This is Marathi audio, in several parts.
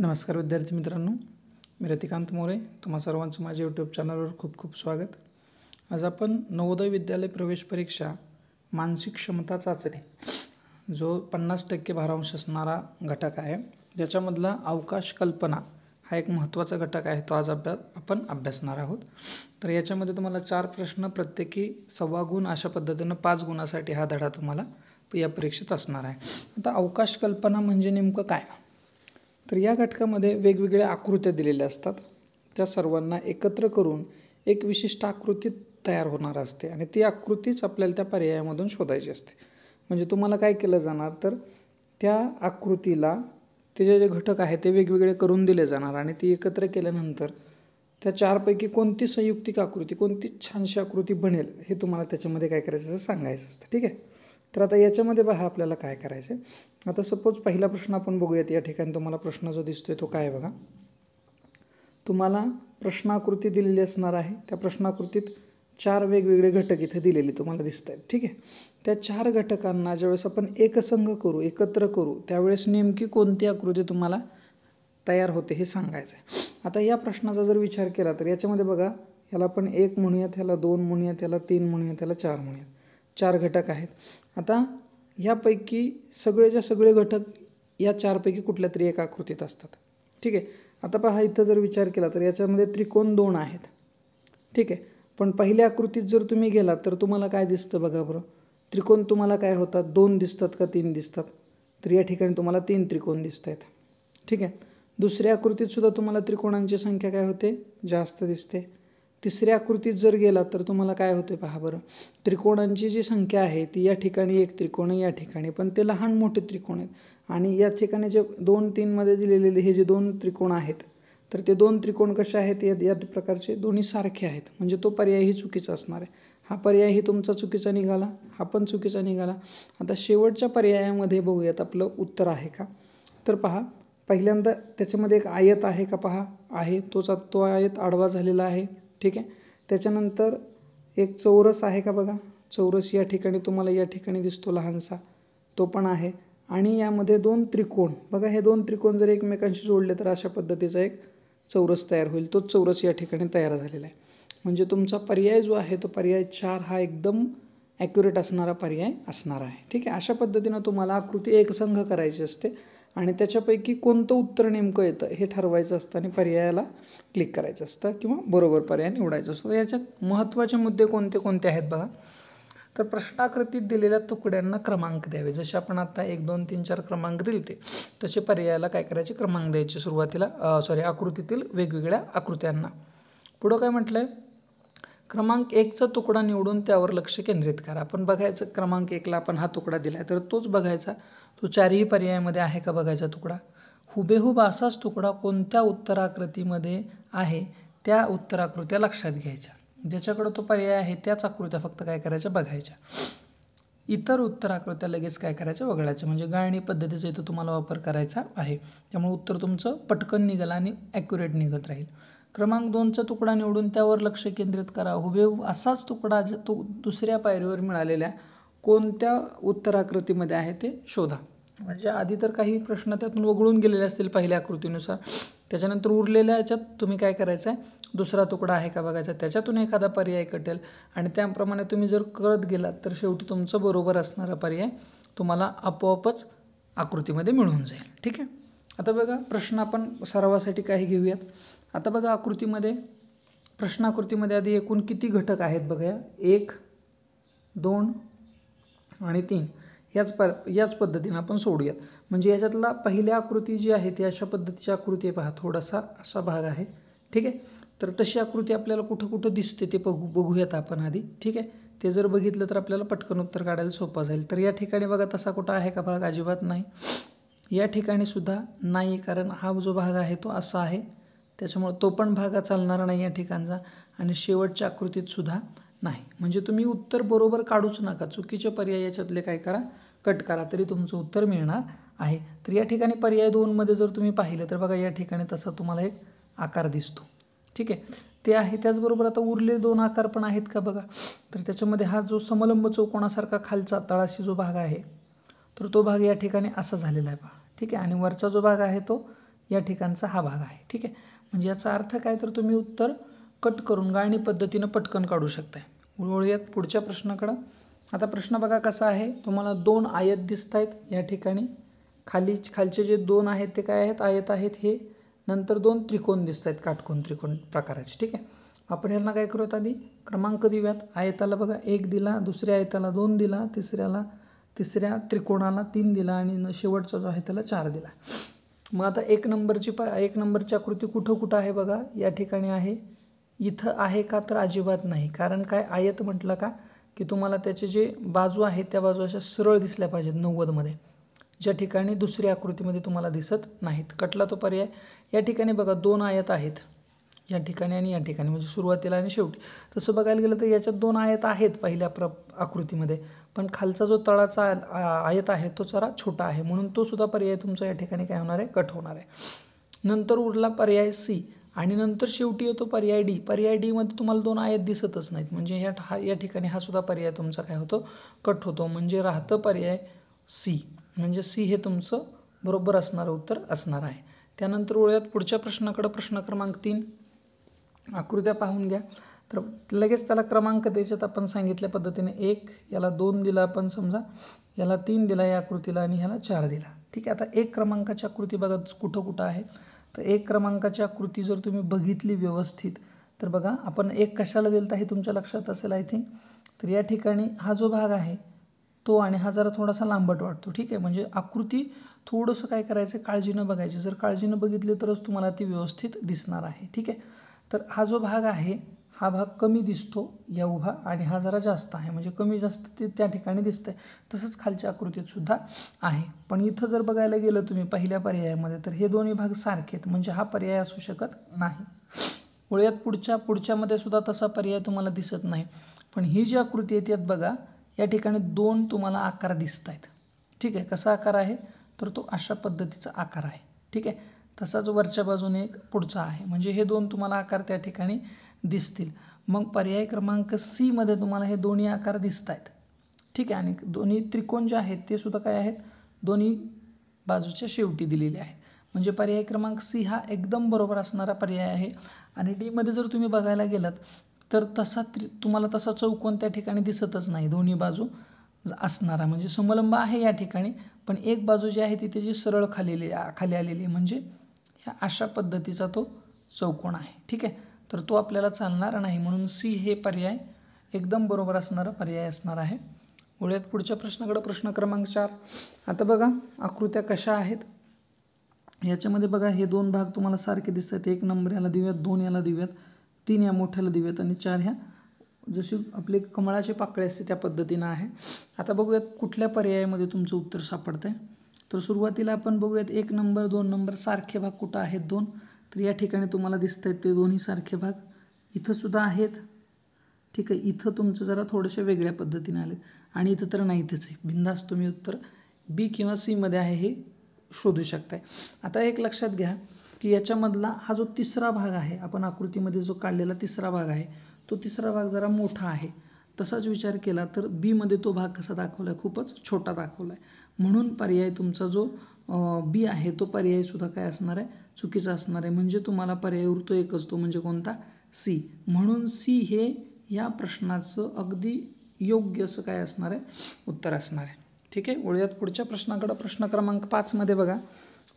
नमस्कार विद्यार्थी मित्रांनो मी रतिकांत मोरे तुम्हा सर्वांचं माझ्या यूट्यूब चॅनलवर खूप खूप स्वागत आज आपण नवोदय विद्यालय प्रवेश परीक्षा मानसिक क्षमता चाचणी जो पन्नास टक्के भारांश असणारा घटक आहे ज्याच्यामधला अवकाश कल्पना हा एक महत्त्वाचा घटक आहे तो आज अभ्यास आपण अभ्यासणार आहोत तर याच्यामध्ये तुम्हाला चार प्रश्न प्रत्येकी सव्वा गुण अशा पद्धतीनं पाच गुणासाठी हा धडा तुम्हाला या परीक्षेत असणार आहे आता अवकाश कल्पना म्हणजे नेमकं काय तर या घटकामध्ये वेगवेगळ्या आकृत्या दिलेल्या असतात त्या सर्वांना एकत्र करून एक विशिष्ट आकृती तयार होणार असते आणि ती आकृतीच आपल्याला त्या पर्यायामधून शोधायची असते म्हणजे तुम्हाला काय केलं जाणार तर त्या आकृतीला त्याचे जे घटक आहे ते वेगवेगळे करून दिले जाणार आणि ती एकत्र केल्यानंतर त्या चारपैकी कोणती संयुक्तिक आकृती कोणती छानशी आकृती बनेल हे तुम्हाला त्याच्यामध्ये काय करायचं सांगायचं असतं ठीक आहे तर आता याच्यामध्ये बघा आपल्याला काय करायचं आहे आता सपोज पहिला प्रश्न आपण बघूयात या ठिकाणी तुम्हाला प्रश्न जो दिसतोय तो काय बघा तुम्हाला प्रश्नाकृती दिलेली असणार आहे त्या प्रश्नाकृतीत चार वेगवेगळे घटक इथे दिलेले तुम्हाला दिसत आहेत ठीक आहे त्या चार घटकांना ज्यावेळेस आपण एकसंघ करू एकत्र करू त्यावेळेस नेमकी कोणती आकृती तुम्हाला तयार होते हे सांगायचं आहे आता या प्रश्नाचा जर विचार केला तर याच्यामध्ये बघा याला आपण एक म्हणूयात ह्याला दोन म्हणूयात ह्याला तीन म्हणूयात ह्याला चार म्हणूयात चार घटक आहेत आता ह्यापैकी सगळेच्या सगळे घटक या चारपैकी कुठल्या तरी एका आकृतीत असतात ठीक आहे आता पहा इथं जर विचार केला तर याच्यामध्ये त्रिकोण दोन आहेत ठीक आहे पण पहिल्या आकृतीत जर तुम्ही गेलात तर तुम्हाला काय दिसतं बघा बरं त्रिकोण तुम्हाला काय होतात दोन दिसतात का तीन दिसतात तर या ठिकाणी तुम्हाला तीन त्रिकोण दिसत आहेत ठीक आहे दुसऱ्या आकृतीतसुद्धा तुम्हाला त्रिकोणांची संख्या काय होते जास्त दिसते तिसऱ्या आकृतीत जर गेला तर तुम्हाला काय होते पहा बरं त्रिकोणांची जी संख्या आहे ती या ठिकाणी एक त्रिकोण या ठिकाणी पण ते लहान मोठे त्रिकोण आहेत आणि या ठिकाणी जे दोन तीनमध्ये दिलेले हे जे दोन त्रिकोण आहेत तर ते दोन त्रिकोण कसे आहेत या या प्रकारचे दोन्ही सारखे आहेत म्हणजे तो पर्यायही चुकीचा असणार आहे हा पर्यायही तुमचा चुकीचा निघाला हा पण चुकीचा निघाला आता शेवटच्या पर्यायामध्ये बघूयात आपलं उत्तर आहे का तर पहा पहिल्यांदा त्याच्यामध्ये एक आयत आहे का पहा आहे तोचा तो आयत आडवा झालेला आहे ठीक आहे त्याच्यानंतर एक चौरस आहे का बघा चौरस या ठिकाणी तुम्हाला या ठिकाणी दिसतो लहानसा तो पण आहे आणि यामध्ये दोन त्रिकोण बघा हे दोन त्रिकोण जर एकमेकांशी जोडले तर अशा पद्धतीचा एक चौरस तयार होईल तोच चौरस या ठिकाणी तयार झालेला आहे म्हणजे तुमचा पर्याय जो आहे तो पर्याय चार हा एकदम ॲक्युरेट असणारा पर्याय असणार आहे ठीक आहे अशा पद्धतीनं तुम्हाला आकृती एकसंघ करायची असते आणि त्याच्यापैकी कोणतं उत्तर नेमकं येतं हे ठरवायचं असतं आणि पर्यायाला क्लिक करायचं असतं किंवा बरोबर पर्याय निवडायचं असतो याच्यात महत्त्वाचे मुद्दे कोणते कोणते आहेत बघा तर प्रश्नाकृतीत दिलेल्या तुकड्यांना क्रमांक द्यावे जसे आपण आता एक दोन तीन चार क्रमांक दिले ते तसे पर्यायाला काय करायचे क्रमांक द्यायचे सुरुवातीला सॉरी आकृतीतील वेगवेगळ्या आकृत्यांना पुढं काय म्हटलं आहे क्रमांक एकचा तुकडा निवडून त्यावर लक्ष केंद्रित करा आपण बघायचं क्रमांक एकला आपण हा तुकडा दिला आहे तर तोच बघायचा तो चारही पर्यायामध्ये आहे का बघायचा तुकडा हुबेहूब असाच तुकडा कोणत्या उत्तराकृतीमध्ये आहे त्या उत्तराकृत्या लक्षात घ्यायच्या ज्याच्याकडं तो पर्याय आहे त्याच आकृत्या फक्त काय करायच्या बघायच्या इतर उत्तराकृत्या लगेच काय करायच्या वगळायचं म्हणजे गाळणी पद्धतीचा इथं तुम्हाला वापर करायचा आहे त्यामुळे उत्तर तुमचं पटकन निघालं आणि ॲक्युरेट निघत राहील क्रमांक दोनचा तुकडा निवडून त्यावर लक्ष केंद्रित करा हुबेहूब असाच तुकडा जो दुसऱ्या पायरीवर मिळालेल्या कोणत्या उत्तराकृतीमध्ये आहे ते शोधा म्हणजे आधी तर काही प्रश्न त्यातून वगळून गेलेले असतील पहिल्या आकृतीनुसार त्याच्यानंतर उरलेल्या याच्यात तुम्ही काय करायचं आहे दुसरा तुकडा आहे का बघायचा त्याच्यातून एखादा पर्याय कटेल आणि त्याप्रमाणे तुम्ही जर करत गेलात तर शेवटी तुमचं बरोबर असणारा पर्याय तुम्हाला आपोआपच आकृतीमध्ये मिळून जाईल ठीक आहे आता बघा प्रश्न आपण सरावासाठी काही घेऊयात आता बघा आकृतीमध्ये प्रश्नाकृतीमध्ये आधी एकूण किती घटक आहेत बघा एक दोन आणि तीन याच प याच पद्धतीनं आपण सोडूयात म्हणजे याच्यातला पहिल्या आकृती जी आहे ती अशा पद्धतीची आकृती आहे पहा थोडासा असा भाग आहे ठीक आहे तर तशी आकृती आपल्याला कुठं कुठं दिसते ते बघू बघूयात आपण आधी ठीक आहे ते जर बघितलं तर आपल्याला पटकन उत्तर काढायला सोपं जाईल तर या ठिकाणी बघा तसा कुठं आहे का भाग अजिबात नाही या ठिकाणी सुद्धा नाही कारण हा जो भाग आहे तो असा आहे त्याच्यामुळं तो पण भाग चालणार नाही या ठिकाणचा आणि शेवटच्या आकृतीतसुद्धा नाही म्हणजे तुम्ही उत्तर बरोबर काढूच नका चुकीचे पर्याय याच्यातले काय करा कट करा तरी तुमचं उत्तर मिळणार आहे तर या ठिकाणी पर्याय दोनमध्ये जर तुम्ही पाहिलं तर बघा या ठिकाणी तसा तुम्हाला एक आकार दिसतो ठीक आहे ते आहे त्याचबरोबर आता उरलेले दोन आकार पण आहेत का बघा तर त्याच्यामध्ये हा जो समलंब चौकोणासारखा खालचा तळाशी जो भाग आहे तर तो भाग या ठिकाणी असा झालेला आहे पहा ठीक आहे आणि वरचा जो भाग आहे तो या ठिकाणचा हा भाग आहे ठीक आहे म्हणजे याचा अर्थ काय तर तुम्ही उत्तर कट करून गाळणी पद्धतीनं पटकन काढू शकताय वळूयात पुढच्या प्रश्नाकडं आता प्रश्न बघा कसा आहे तुम्हाला दोन आयत दिसत आहेत या ठिकाणी खाली खालचे जे दोन आहेत ते काय आहेत आयत आहेत हे नंतर दोन त्रिकोण दिसत आहेत काटकोण त्रिकोण प्रकाराचे ठीक आहे आपण ह्यांना काय करूयात आधी क्रमांक देऊयात आयताला बघा एक दिला दुसऱ्या आयताला दोन दिला तिसऱ्याला तिसऱ्या त्रिकोणाला तीन दिला आणि शेवटचा जो आहे त्याला चार दिला मग आता एक नंबरची पा एक नंबरची आकृती कुठं कुठं आहे बघा या ठिकाणी आहे इथं आहे का तर अजिबात नाही कारण काय आयत म्हटलं का की तुम्हाला त्याचे जे बाजू आहेत त्या बाजू अशा सरळ दिसल्या पाहिजेत नव्वदमध्ये ज्या ठिकाणी दुसऱ्या आकृतीमध्ये तुम्हाला दिसत नाहीत कटला तो पर्याय या ठिकाणी बघा दोन आयत आहेत या ठिकाणी आणि या ठिकाणी म्हणजे सुरुवातीला आणि शेवटी तसं बघायला गेलं तर याच्यात दोन आयत आहेत पहिल्या प्र आकृतीमध्ये पण खालचा जो तळाचा आयत आहे तो जरा छोटा आहे म्हणून तोसुद्धा पर्याय तुमचा या ठिकाणी काय होणार आहे कट होणार आहे नंतर उरला पर्याय सी आणि नंतर शेवटी येतो पर्याय डी पर्याय डीमध्ये तुम्हाला दोन आयात दिसतच नाहीत म्हणजे या हा या ठिकाणी हा सुद्धा पर्याय तुमचा काय होतो कट होतो म्हणजे राहतं पर्याय सी म्हणजे सी हे तुमचं बरोबर असणारं उत्तर असणार आहे त्यानंतर वळूयात पुढच्या प्रश्नाकडं प्रश्न क्रमांक तीन आकृत्या पाहून घ्या तर लगेच त्याला क्रमांक त्याच्यात आपण सांगितल्या पद्धतीने एक याला दोन दिला आपण समजा याला तीन दिला या आकृतीला आणि ह्याला चार दिला ठीक आहे आता एक क्रमांकाची आकृती बघा कुठं कुठं आहे तर एक क्रमांकाच्या आकृती जर तुम्ही बघितली व्यवस्थित तर बघा आपण एक कशाला दिलता हे तुमच्या लक्षात असेल आय थिंक तर या ठिकाणी हा जो भाग आहे तो आणि हा जरा थोडासा लांबट वाटतो ठीक आहे म्हणजे आकृती थोडंसं काय करायचं काळजीनं बघायची जर काळजीनं बघितली तरच तुम्हाला ती व्यवस्थित दिसणार आहे ठीक आहे तर हा जो भाग आहे हा भाग कमी दिसतो या उभा आणि हा जरा जास्त आहे म्हणजे कमी जास्त ते त्या ठिकाणी दिसतं आहे तसंच खालच्या आकृतीत सुद्धा आहे पण इथं जर बघायला गेलं तुम्ही पहिल्या पर्यायामध्ये तर हे दोन्ही भाग सारखे आहेत म्हणजे हा पर्याय असू शकत नाही ओळ्यात पुढच्या पुढच्यामध्ये सुद्धा तसा पर्याय तुम्हाला दिसत नाही पण ही जी आकृती आहे त्यात बघा या ठिकाणी दोन तुम्हाला आकार दिसत आहेत ठीक आहे कसा आकार आहे तर तो अशा पद्धतीचा आकार आहे ठीक आहे तसाच वरच्या बाजूने एक पुढचा आहे म्हणजे हे दोन तुम्हाला आकार त्या ठिकाणी दिसतील मग पर्याय क्रमांक सीमध्ये तुम्हाला हे दोन्ही आकार दिसत आहेत ठीक आहे आणि दोन्ही त्रिकोण जे आहेत ते सुद्धा काय आहेत दोन्ही बाजूच्या शेवटी दिलेले आहेत म्हणजे पर्याय क्रमांक सी हा एकदम बरोबर असणारा पर्याय आहे आणि डीमध्ये जर तुम्ही बघायला गेलात तर तसा त्रि तुम्हाला तसा चौकोन त्या ठिकाणी दिसतच नाही दोन्ही बाजू असणारा म्हणजे समलंब आहे या ठिकाणी पण एक बाजू जी आहे ती त्याची सरळ खालेली खाली आलेली म्हणजे ह्या अशा पद्धतीचा तो चौकोन आहे ठीक आहे तर तो आपल्याला चालणार नाही म्हणून सी हे पर्याय एकदम बरोबर असणारा पर्याय असणार आहे वळ्यात पुढच्या प्रश्नाकडे प्रश्न क्रमांक चार आता बघा आकृत्या कशा आहेत याच्यामध्ये बघा हे दोन भाग तुम्हाला सारखे दिसतात एक नंबर याला देऊयात दोन याला देऊयात तीन या मोठ्याला देऊयात आणि चार ह्या जशी आपले कमळाचे पाकळे असते त्या पद्धतीनं आहे आता बघूयात कुठल्या पर्यायामध्ये तुमचं उत्तर सापडतं आहे तर सुरुवातीला आपण बघूयात एक नंबर दोन नंबर सारखे भाग कुठं आहेत दोन तर या ठिकाणी तुम्हाला दिसत आहेत ते दोन्ही सारखे भाग इथंसुद्धा आहेत ठीक आहे इथं तुमचं जरा थोडेसे वेगळ्या पद्धतीने आले आणि इथं तर नाही आहे बिंदास तुम्ही उत्तर बी किंवा सीमध्ये आहे हे शोधू शकताय आता एक लक्षात घ्या की याच्यामधला हा जो तिसरा भाग आहे आपण आकृतीमध्ये जो काढलेला तिसरा भाग आहे तो तिसरा भाग जरा मोठा आहे तसाच विचार केला तर बीमध्ये तो भाग कसा दाखवला आहे खूपच छोटा दाखवला आहे म्हणून पर्याय तुमचा जो बी आहे तो पर्यायसुद्धा काय असणार आहे चुकीचं असणार आहे म्हणजे तुम्हाला पर्याय उरतो एकच तो म्हणजे कोणता सी म्हणून सी हे या प्रश्नाचं अगदी योग्य असं काय असणार आहे उत्तर असणार आहे ठीक आहे वळूयात पुढच्या प्रश्नाकडं प्रश्न क्रमांक पाचमध्ये बघा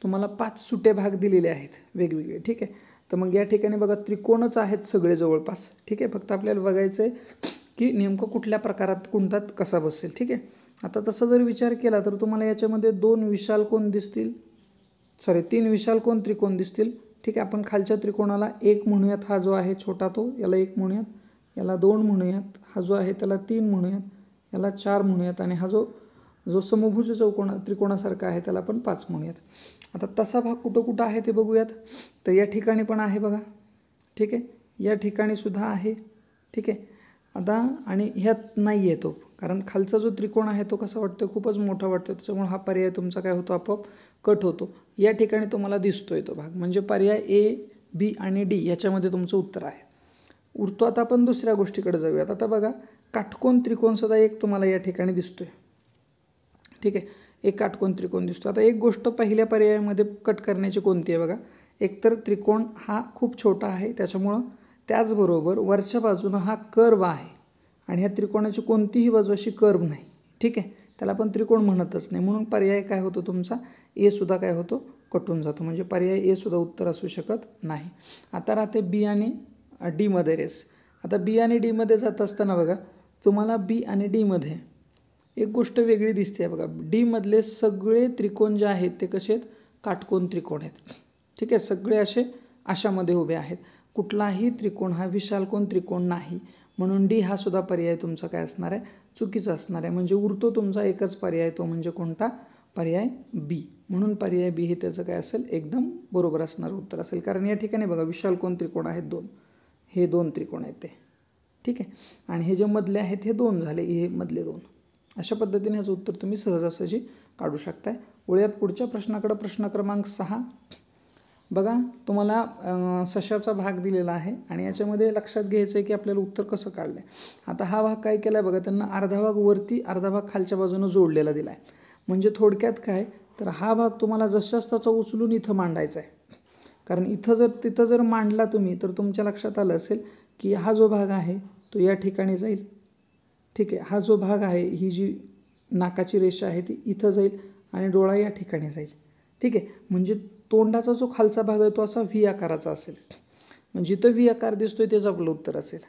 तुम्हाला पाच सुटे भाग दिलेले आहेत वेगवेगळे ठीक आहे तर मग या ठिकाणी बघा त्रिकोणच आहेत सगळे जवळपास ठीक आहे फक्त आपल्याला बघायचं आहे की नेमकं कुठल्या प्रकारात कोणतात कसा बसेल ठीक आहे आता तसा जर विचार केला तर तुम्हाला याच्यामध्ये दोन विशाल कोण दिसतील सॉरी तीन विशाल कोण त्रिकोण दिसतील ठीक आहे आपण खालच्या त्रिकोणाला एक म्हणूयात हा जो आहे छोटा तो याला एक म्हणूयात याला दोन म्हणूयात हा जो आहे त्याला तीन म्हणूयात याला चार म्हणूयात आणि हा जो जो समभुज चौकोणा त्रिकोणासारखा आहे त्याला आपण पाच म्हणूयात आता तसा भाग कुठं कुठं आहे ते बघूयात तर या ठिकाणी पण आहे बघा ठीक आहे या ठिकाणी सुद्धा आहे ठीक आहे आता आणि ह्यात नाही आहे तो कारण खालचा जो त्रिकोण आहे तो कसा वाटतो खूपच मोठा वाटतो त्याच्यामुळे हा पर्याय तुमचा काय होतो आपोआप कट होतो या ठिकाणी तुम्हाला दिसतो आहे तो भाग म्हणजे पर्याय ए बी आणि डी याच्यामध्ये तुमचं उत्तर आहे उरतो आता आपण दुसऱ्या गोष्टीकडे जाऊयात आता बघा काटकोण त्रिकोणसुद्धा एक तुम्हाला या ठिकाणी दिसतो आहे ठीक आहे एक काटकोण त्रिकोण दिसतो आता एक गोष्ट पहिल्या पर्यायामध्ये कट करण्याची कोणती आहे बघा एकतर त्रिकोण हा खूप छोटा आहे त्याच्यामुळं त्याचबरोबर वरच्या बाजूनं हा कर्व आहे आणि ह्या त्रिकोणाची कोणतीही बाजू अशी कर्व नाही ठीक आहे त्याला आपण त्रिकोण म्हणतच नाही म्हणून पर्याय काय होतो तुमचा ए सुद्धा काय होतो कटून जातो म्हणजे पर्याय ए सुद्धा उत्तर असू शकत नाही आता राहते बी आणि डीमध्ये रेस आता बी आणि डीमध्ये जात असताना बघा तुम्हाला बी आणि डीमध्ये एक गोष्ट वेगळी दिसते बघा डीमधले सगळे त्रिकोण जे आहेत ते कसे आहेत काटकोण त्रिकोण आहेत ठीक आहे सगळे असे आशामध्ये उभे आहेत कुठलाही त्रिकोण हा विशालकोण त्रिकोण नाही म्हणून डी हा सुद्धा पर्याय तुमचा काय असणार आहे चुकीचा असणार आहे म्हणजे उरतो तुमचा एकच पर्याय तो म्हणजे कोणता पर्याय बी म्हणून पर्याय बी हे त्याचं काय असेल एकदम बरोबर असणारं उत्तर असेल कारण या ठिकाणी बघा विशाल कोण त्रिकोण आहेत दोन हे दोन त्रिकोण आहेत ते ठीक आहे आणि हे जे मधले आहेत हे दोन झाले हे मधले दोन अशा पद्धतीने ह्याचं उत्तर तुम्ही सहजासहजी काढू शकताय वळूयात पुढच्या प्रश्नाकडं प्रश्न क्रमांक सहा बघा तुम्हाला सशाचा भाग दिलेला आहे आणि याच्यामध्ये लक्षात घ्यायचं आहे की आपल्याला उत्तर कसं काढलं आहे आता हा भाग काय केला आहे बघा त्यांना अर्धा भाग वरती अर्धा भाग खालच्या बाजूनं जोडलेला दिला आहे म्हणजे थोडक्यात काय तर हा भाग तुम्हाला जशाच त्याचा उचलून इथं मांडायचा आहे कारण इथं जर तिथं जर मांडला तुम्ही तर तुमच्या लक्षात आलं असेल की हा जो भाग आहे तो या ठिकाणी जाईल ठीक आहे हा जो भाग आहे ही जी नाकाची रेषा आहे ती इथं जाईल आणि डोळा या ठिकाणी जाईल ठीक आहे म्हणजे तोंडाचा जो खालचा भाग आहे तो असा व्ही आकाराचा असेल म्हणजे जिथं व्ही आकार दिसतोय तेच आपलं उत्तर असेल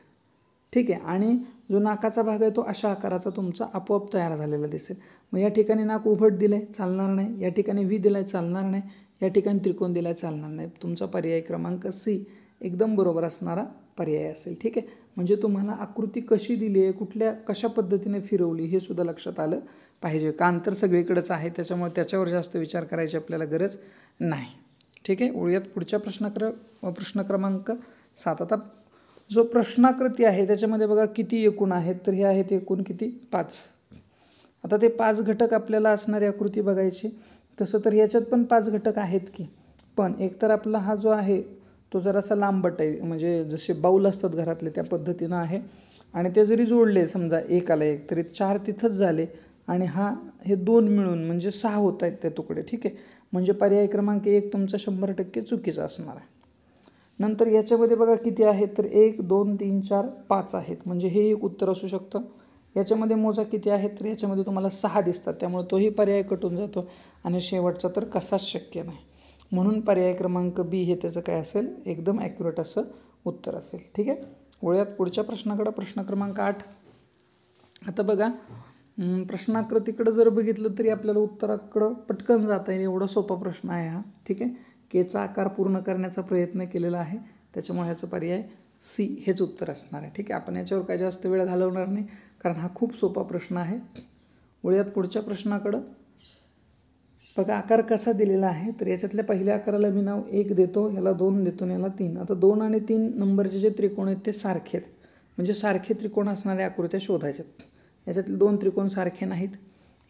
ठीक आहे आणि जो नाकाचा भाग आहे तो अशा आकाराचा तुमचा आपोआप तयार झालेला दिसेल मग या ठिकाणी नाक उभट दिलं आहे चालणार नाही या ठिकाणी व्ही दिलाय चालणार नाही या ठिकाणी त्रिकोण दिला चालणार नाही तुमचा पर्याय क्रमांक सी एकदम बरोबर असणारा पर्याय असेल ठीक आहे म्हणजे तुम्हाला आकृती कशी दिली आहे कुठल्या कशा पद्धतीने फिरवली हे सुद्धा लक्षात आलं पाहिजे का अंतर सगळीकडंच आहे त्याच्यामुळे त्याच्यावर जास्त विचार करायची आपल्याला गरज नाही ठीक आहे वळूयात पुढच्या प्रश्नाक्र प्रश्न क्रमांक सात आता जो प्रश्नाकृती आहे त्याच्यामध्ये बघा किती एकूण आहेत तर हे आहेत एकूण किती पाच आता ते पाच घटक आपल्याला असणारी आकृती बघायची तसं तर याच्यात पण पाच घटक आहेत की पण एकतर आपला हा जो आहे तो जरासा लांबट आहे म्हणजे जसे बाऊल असतात घरातले त्या पद्धतीनं आहे आणि ते जरी जोडले समजा एकाला एक तरी चार तिथंच झाले आणि हा हे दोन मिळून म्हणजे सहा होत आहेत त्या तुकडे ठीक आहे म्हणजे पर्याय क्रमांक एक तुमचा शंभर टक्के चुकीचा असणार आहे नंतर याच्यामध्ये बघा किती आहेत तर एक दोन तीन चार पाच आहेत म्हणजे हे एक उत्तर असू शकतं याच्यामध्ये मोजा किती आहेत तर याच्यामध्ये तुम्हाला सहा दिसतात त्यामुळे तोही पर्याय कटून जातो आणि शेवटचा तर कसाच शक्य नाही म्हणून पर्याय क्रमांक बी हे त्याचं काय असेल एकदम ॲक्युरेट असं उत्तर असेल ठीक आहे वळूयात पुढच्या प्रश्नाकडं प्रश्न क्रमांक आठ आता बघा प्रश्नाकृतीकडे जर बघितलं तरी आपल्याला उत्तराकडं पटकन जाता येईल एवढा सोपा प्रश्न आहे हा ठीक आहे केचा आकार पूर्ण करण्याचा प्रयत्न केलेला आहे त्याच्यामुळे ह्याचा पर्याय सी हेच उत्तर असणार आहे ठीक आहे आपण याच्यावर काय जास्त वेळ घालवणार नाही कारण हा खूप सोपा प्रश्न आहे वळूयात पुढच्या प्रश्नाकडं बघा आकार कसा दिलेला आहे तर याच्यातल्या पहिल्या आकाराला मी नाव एक देतो ह्याला दोन देतो आणि याला तीन आता दोन आणि तीन नंबरचे जे त्रिकोण आहेत ते सारखे आहेत म्हणजे सारखे त्रिकोण असणाऱ्या आकृत्या शोधायच्यात ह्याच्यातले दोन त्रिकोण सारखे नाहीत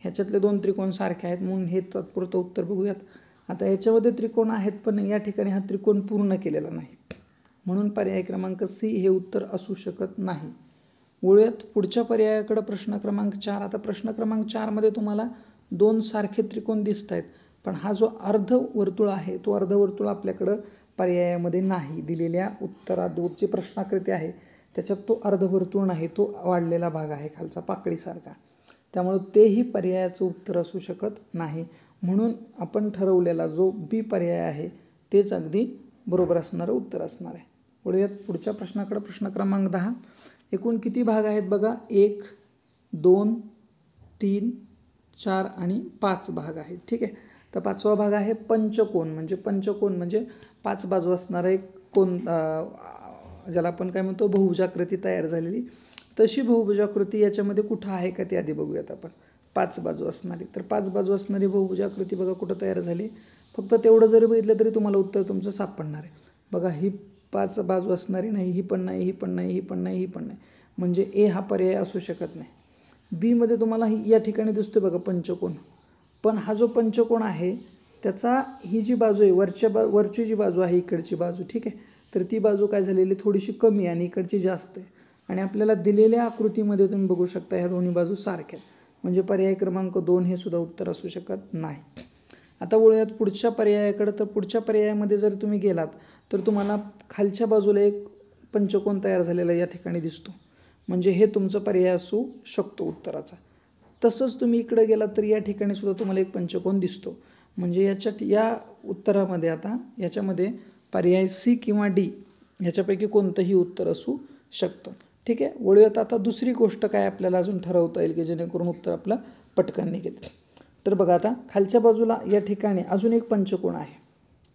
ह्याच्यातले दोन त्रिकोण सारखे आहेत म्हणून हे तात्पुरतं उत्तर बघूयात आता याच्यामध्ये त्रिकोण आहेत पण या ठिकाणी हा त्रिकोण पूर्ण केलेला नाही म्हणून पर्याय क्रमांक सी हे उत्तर असू शकत नाही वळूयात पुढच्या पर्यायाकडं प्रश्न क्रमांक चार आता प्रश्न क्रमांक चारमध्ये तुम्हाला दोन सारखे त्रिकोण दिसत आहेत पण हा जो अर्धवर्तुळ आहे तो अर्धवर्तुळ आपल्याकडं पर्यायामध्ये नाही दिलेल्या उत्तरा दोनची प्रश्नाकृती आहे त्याच्यात तो अर्धवर्तुळ नाही तो वाढलेला भाग आहे खालचा पाकळीसारखा त्यामुळं तेही पर्यायाचं उत्तर असू शकत नाही म्हणून आपण ठरवलेला जो बी पर्याय आहे तेच अगदी बरोबर असणारं उत्तर असणार आहे वळूयात पुढच्या प्रश्नाकडे प्रश्न क्रमांक दहा एकूण किती भाग आहेत बघा एक दोन तीन चार आणि पाच भाग आहेत ठीक आहे तर पाचवा भाग आहे पंचकोन म्हणजे पंचकोन म्हणजे पाच बाजू असणारा एक कोण ज्याला आपण काय म्हणतो बहुभुजाकृती तयार झालेली तशी बहुभुजाकृती याच्यामध्ये कुठं आहे का ती आधी बघूयात आपण पाच बाजू असणारी तर पाच बाजू असणारी बहुभुजाकृती बघा कुठं तयार झाली फक्त तेवढं जरी बघितलं तरी तुम्हाला उत्तर तुमचं सापडणार आहे बघा ही पाच बाजू असणारी नाही ही पण नाही ही पण नाही ही पण नाही ही पण नाही म्हणजे ए हा पर्याय असू शकत नाही बीमध्ये तुम्हाला या ठिकाणी दिसतो बघा पंचकोण पण हा जो पंचकोण आहे त्याचा ही जी बाजू आहे वरच्या बा वरची जी बाजू आहे इकडची बाजू ठीक आहे तर ती बाजू काय झालेली थोडीशी कमी आणि इकडची जास्त आहे आणि आपल्याला दिलेल्या आकृतीमध्ये तुम्ही बघू शकता ह्या दोन्ही बाजू सारख्या म्हणजे पर्याय क्रमांक दोन हे सुद्धा उत्तर असू शकत नाही आता वळूयात पुढच्या पर्यायाकडं तर पुढच्या पर्यायामध्ये जर तुम्ही गेलात तर तुम्हाला खालच्या बाजूला एक पंचकोन तयार झालेला या ठिकाणी दिसतो म्हणजे हे तुमचं पर्याय असू शकतो उत्तराचा तसंच तुम्ही इकडे गेलात तर या ठिकाणी सुद्धा तुम्हाला एक पंचकोन दिसतो म्हणजे याच्यात या उत्तरामध्ये आता याच्यामध्ये पर्याय सी किंवा डी ह्याच्यापैकी कोणतंही उत्तर असू शकतं ठीक आहे वळूयात आता दुसरी गोष्ट काय आपल्याला अजून ठरवता येईल की जेणेकरून उत्तर आपलं पटकन निघेल तर बघा आता खालच्या बाजूला या ठिकाणी अजून एक पंचकोण आहे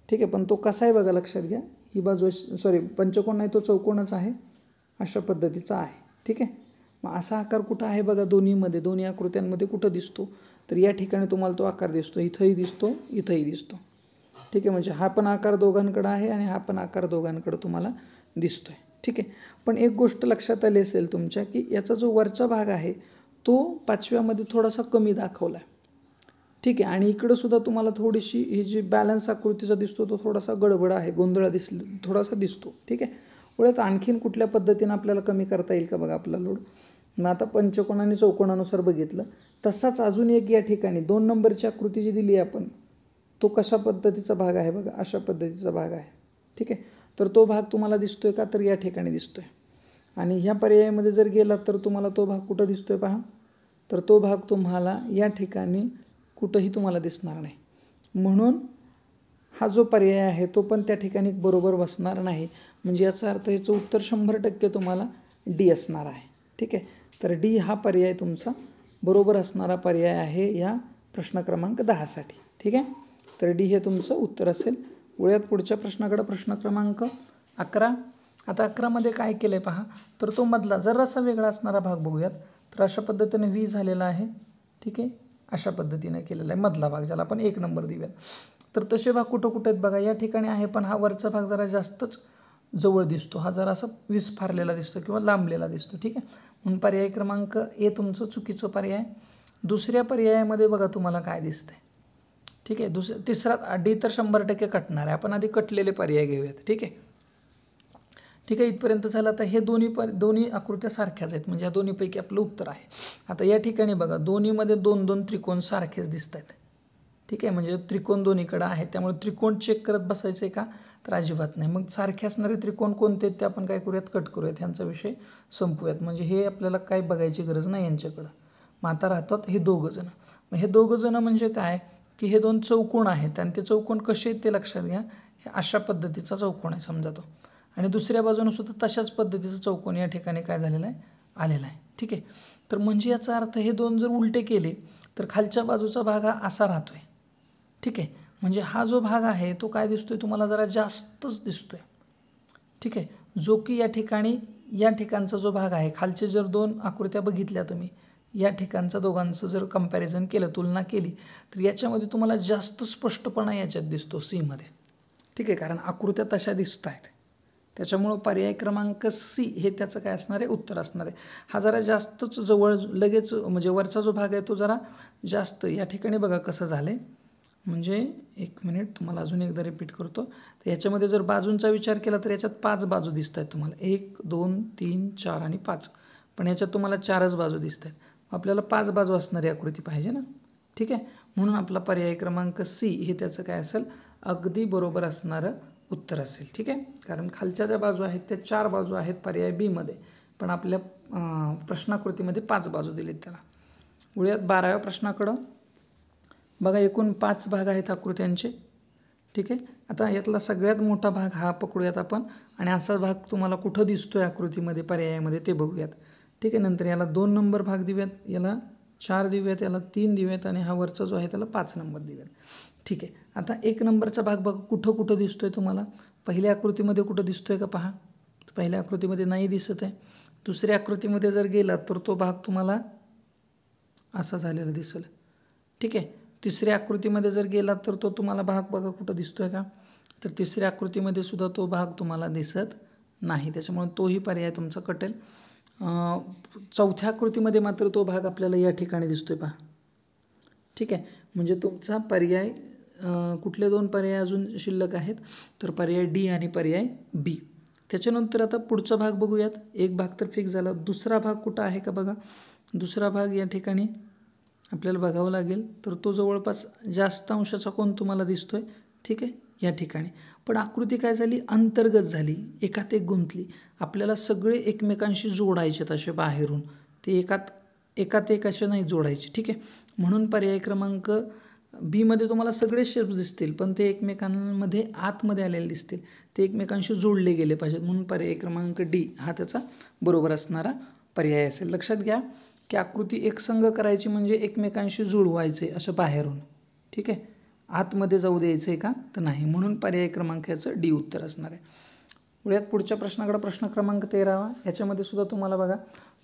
ठीक आहे पण तो कसा आहे बघा लक्षात घ्या ही बाजू सॉरी पंचकोण नाही तो चौकोणच आहे अशा पद्धतीचा आहे ठीक आहे मग असा आकार कुठं आहे बघा दोन्हीमध्ये दोन्ही आकृत्यांमध्ये कुठं दिसतो तर या ठिकाणी तुम्हाला तो आकार दिसतो इथंही दिसतो इथंही दिसतो ठीक आहे म्हणजे हा पण आकार दोघांकडं आहे आणि हा पण आकार दोघांकडं तुम्हाला दिसतो आहे ठीक आहे पण एक गोष्ट लक्षात आली असेल तुमच्या की याचा जो वरचा भाग आहे तो पाचव्यामध्ये थोडासा कमी दाखवला आहे ठीक आहे आणि इकडंसुद्धा तुम्हाला थोडीशी ही जी बॅलन्स आकृतीचा दिसतो तो थोडासा गडबड आहे गोंधळा दिस थोडासा दिसतो ठीक आहे उलट आणखीन कुठल्या पद्धतीनं आपल्याला कमी करता येईल का बघा आपला लोड मग आता पंचकोण आणि चौकोणानुसार बघितलं तसाच अजून एक या ठिकाणी दोन नंबरची आकृती जी दिली आपण तो कशा पद्धतीचा भाग आहे बघा अशा पद्धतीचा भाग आहे ठीक आहे तर तो भाग तुम्हाला आहे का तर या ठिकाणी आहे आणि ह्या पर्यायामध्ये जर गेलात तर तुम्हाला तो भाग कुठं आहे पहा तर तो भाग तुम्हाला या ठिकाणी कुठंही तुम्हाला दिसणार नाही म्हणून हा जो पर्याय आहे तो पण त्या ठिकाणी बरोबर बसणार नाही म्हणजे याचा अर्थ याचं उत्तर शंभर टक्के तुम्हाला डी असणार आहे ठीक आहे तर डी हा पर्याय तुमचा बरोबर असणारा पर्याय आहे या प्रश्न क्रमांक दहासाठी ठीक आहे तर डी हे तुमचं उत्तर असेल वळ्यात पुढच्या प्रश्नाकडे प्रश्न क्रमांक अकरा आता अकरामध्ये काय केलं आहे पहा तर तो मधला जरासा वेगळा असणारा भाग बघूयात तर अशा पद्धतीने व्ही झालेला आहे ठीक आहे अशा पद्धतीने केलेला आहे मधला भाग ज्याला आपण एक नंबर देऊयात तर तसे भाग कुठं कुठे आहेत बघा या ठिकाणी आहे पण हा वरचा भाग जरा जास्तच जवळ दिसतो हा जरासा विस्फारलेला दिसतो किंवा लांबलेला दिसतो ठीक आहे म्हणून पर्याय क्रमांक ए तुमचं चुकीचं पर्याय दुसऱ्या पर्यायामध्ये बघा तुम्हाला काय दिसतंय ठीक आहे दुसरं तिसरा डी तर शंभर टक्के कटणार आहे आपण आधी कटलेले पर्याय घेऊयात ठीक आहे ठीक आहे इथपर्यंत झालं आता हे दोन्ही प दोन्ही आकृत्या सारख्याच आहेत म्हणजे या दोन्हीपैकी आपलं उत्तर आहे आता या ठिकाणी बघा दोन्हीमध्ये दोन दोन त्रिकोण सारखेच दिसत आहेत ठीक आहे म्हणजे त्रिकोण दोन्हीकडं आहे त्यामुळे त्रिकोण चेक करत बसायचं आहे का तर अजिबात नाही मग सारखे असणारे त्रिकोण कोणते आहेत ते आपण काय करूयात कट करूयात ह्यांचा विषय संपूयात म्हणजे हे आपल्याला काय बघायची गरज नाही यांच्याकडं मग आता राहतात हे दोघंजणं मग हे दोघंजणं म्हणजे काय की हे दोन चौकोण आहेत आणि ते चौकोण कसे आहेत ते लक्षात घ्या हे अशा पद्धतीचा चौकोण आहे समजा तो आणि दुसऱ्या बाजूनं सुद्धा तशाच पद्धतीचं चौकोन या ठिकाणी काय झालेलं आहे आलेला आहे ठीक आहे तर म्हणजे याचा अर्थ हे दोन जर उलटे केले तर खालच्या बाजूचा भाग हा असा राहतो आहे ठीक आहे म्हणजे हा जो भाग आहे तो काय दिसतो आहे तुम्हाला जरा जास्तच दिसतो आहे ठीक आहे जो की या ठिकाणी या ठिकाणचा जो भाग आहे खालचे जर दोन आकृत्या बघितल्या तुम्ही या ठिकाणचं दोघांचं जर कंपॅरिझन केलं तुलना केली तर याच्यामध्ये तुम्हाला जास्त स्पष्टपणा याच्यात दिसतो सीमध्ये ठीक आहे कारण आकृत्या तशा दिसत आहेत त्याच्यामुळं पर्याय क्रमांक सी हे त्याचं काय असणार आहे उत्तर असणार आहे हा जरा जास्तच जवळ लगेच म्हणजे वरचा जो भाग आहे तो जरा जास्त या ठिकाणी बघा कसं झालं आहे म्हणजे एक मिनिट तुम्हाला अजून एकदा रिपीट करतो तर याच्यामध्ये जर बाजूंचा विचार केला तर याच्यात पाच बाजू दिसत आहेत तुम्हाला एक दोन तीन चार आणि पाच पण याच्यात तुम्हाला चारच बाजू दिसत आहेत आपल्याला पाच बाजू असणारी आकृती पाहिजे ना ठीक आहे म्हणून आपला पर्याय क्रमांक सी हे त्याचं काय असेल अगदी बरोबर असणारं उत्तर असेल ठीक आहे कारण खालच्या ज्या बाजू आहेत त्या चार बाजू आहेत पर्याय बीमध्ये पण आपल्या प्रश्नाकृतीमध्ये पाच बाजू दिलीत त्याला वळूयात बाराव्या प्रश्नाकडं बघा एकूण पाच भाग आहेत आकृत्यांचे ठीक आहे आता यातला सगळ्यात मोठा भाग हा पकडूयात आपण आणि असा भाग तुम्हाला कुठं दिसतो आहे आकृतीमध्ये पर्यायामध्ये ते बघूयात ठीक आहे नंतर याला दोन नंबर भाग देऊयात याला चार देऊयात याला तीन देऊयात आणि हा वरचा जो आहे त्याला पाच नंबर देऊयात ठीक आहे आता एक नंबरचा भाग बघा कुठं कुठं दिसतो आहे तुम्हाला पहिल्या आकृतीमध्ये कुठं दिसतो आहे का पहा पहिल्या आकृतीमध्ये नाही दिसत आहे दुसऱ्या आकृतीमध्ये जर गेला तर तो भाग तुम्हाला असा झालेला दिसेल ठीक आहे तिसऱ्या आकृतीमध्ये जर गेला तर तो तुम्हाला भाग बघा कुठं दिसतो आहे का तर तिसऱ्या आकृतीमध्ये सुद्धा तो भाग तुम्हाला दिसत नाही त्याच्यामुळे तोही पर्याय तुमचा कटेल चौथ्या आकृतीमध्ये मात्र तो भाग आपल्याला या ठिकाणी दिसतो आहे पहा ठीक आहे म्हणजे तुमचा पर्याय कुठले दोन पर्याय अजून शिल्लक आहेत तर पर्याय डी आणि पर्याय बी त्याच्यानंतर आता पुढचा भाग बघूयात एक भाग तर फिक्स झाला दुसरा भाग कुठं आहे का बघा दुसरा भाग या ठिकाणी आपल्याला बघावा लागेल तर तो जवळपास जास्त अंशाचा कोण तुम्हाला दिसतो आहे ठीक आहे या ठिकाणी पण आकृती काय झाली अंतर्गत झाली एकात एक गुंतली आपल्याला सगळे एकमेकांशी जोडायचे तसे बाहेरून ते एकात एकात एक असे नाही जोडायचे ठीक आहे म्हणून पर्याय क्रमांक बीमध्ये तुम्हाला सगळे शेप्स दिसतील पण ते एकमेकांमध्ये आतमध्ये आलेले दिसतील ते एकमेकांशी जोडले गेले पाहिजेत म्हणून पर्याय क्रमांक डी हा त्याचा बरोबर असणारा पर्याय असेल लक्षात घ्या की आकृती एकसंग करायची म्हणजे एकमेकांशी जुळवायचे असं बाहेरून ठीक आहे आतमध्ये जाऊ द्यायचं आहे का तर नाही म्हणून पर्याय क्रमांक याचं डी उत्तर असणार आहे वळ्यात पुढच्या प्रश्नाकडे प्रश्न क्रमांक तेरावा याच्यामध्ये सुद्धा तुम्हाला बघा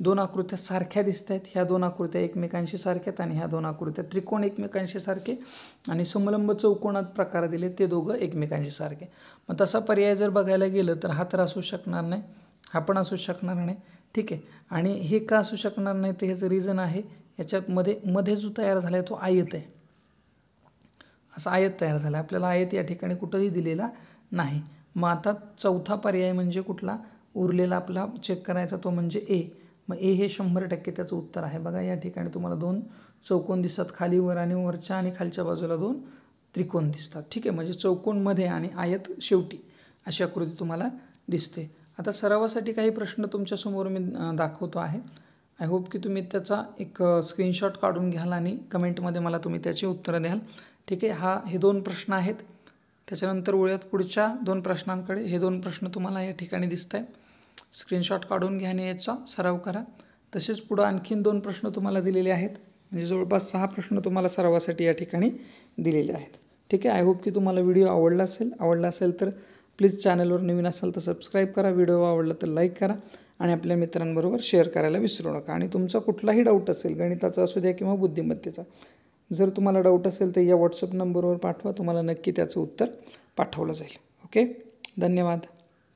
दोन आकृत्या सारख्या दिसत आहेत ह्या दोन आकृत्या एकमेकांशी सारख्यात आणि ह्या दोन आकृत्या त्रिकोण एकमेकांशी सारखे आणि समलंब चौकोणात प्रकार दिले ते दोघं एकमेकांशी सारखे मग तसा पर्याय जर बघायला गेलं तर हा तर असू शकणार नाही हा पण असू शकणार नाही ठीक आहे आणि हे का असू शकणार नाही ते हेच रिझन आहे याच्यात मध्ये मध्ये जो तयार झाला आहे तो आयत आहे असा आयत तयार झाला आपल्याला आयत या ठिकाणी कुठंही दिलेला नाही मग आता चौथा पर्याय म्हणजे कुठला उरलेला आपला चेक करायचा तो म्हणजे ए मग ए हे शंभर टक्के त्याचं उत्तर आहे बघा या ठिकाणी तुम्हाला दोन चौकोन दिसतात खाली वर आणि वरच्या आणि खालच्या बाजूला दोन त्रिकोण दिसतात ठीक आहे म्हणजे चौकोनमध्ये आणि आयत शेवटी अशी आकृती तुम्हाला दिसते आता सरावासाठी काही प्रश्न तुमच्यासमोर मी दाखवतो आहे आय होप की तुम्ही त्याचा एक स्क्रीनशॉट काढून घ्याल आणि कमेंटमध्ये मला तुम्ही त्याची उत्तरं द्याल ठीक आहे हा हे दोन प्रश्न आहेत त्याच्यानंतर वळूयात पुढच्या दोन प्रश्नांकडे हे दोन प्रश्न तुम्हाला या ठिकाणी दिसत आहे स्क्रीनशॉट काढून घ्याने याचा सराव करा तसेच पुढं आणखीन दोन प्रश्न तुम्हाला दिलेले आहेत म्हणजे जवळपास सहा प्रश्न तुम्हाला सरावासाठी या ठिकाणी दिलेले आहेत ठीक आहे आय होप की तुम्हाला व्हिडिओ आवडला असेल आवडला असेल तर प्लीज चॅनलवर नवीन असाल तर सबस्क्राईब करा व्हिडिओ आवडला तर लाईक करा आणि आपल्या मित्रांबरोबर शेअर करायला विसरू नका आणि तुमचा कुठलाही डाऊट असेल गणिताचा असू द्या किंवा बुद्धिमत्तेचा जर तुम्हाला डाऊट असेल तर या व्हॉट्सअप नंबरवर पाठवा तुम्हाला नक्की त्याचं उत्तर पाठवलं जाईल ओके धन्यवाद